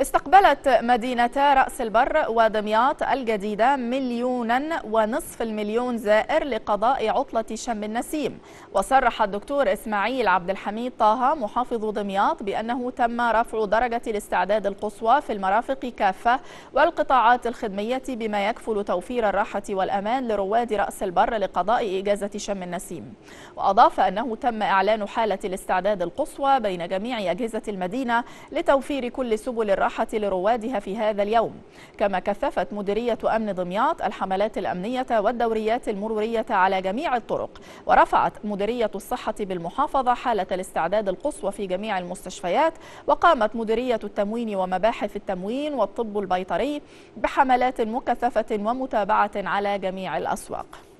استقبلت مدينتا رأس البر ودمياط الجديدة مليونا ونصف المليون زائر لقضاء عطلة شم النسيم وصرح الدكتور إسماعيل عبد الحميد طه محافظ دمياط بأنه تم رفع درجة الاستعداد القصوى في المرافق كافة والقطاعات الخدمية بما يكفل توفير الراحة والأمان لرواد رأس البر لقضاء إجازة شم النسيم وأضاف أنه تم إعلان حالة الاستعداد القصوى بين جميع أجهزة المدينة لتوفير كل سبل الراحة لروادها في هذا اليوم كما كثفت مديرية أمن دمياط الحملات الأمنية والدوريات المرورية على جميع الطرق ورفعت مديرية الصحة بالمحافظة حالة الاستعداد القصوى في جميع المستشفيات وقامت مديرية التموين ومباحث التموين والطب البيطري بحملات مكثفة ومتابعة على جميع الأسواق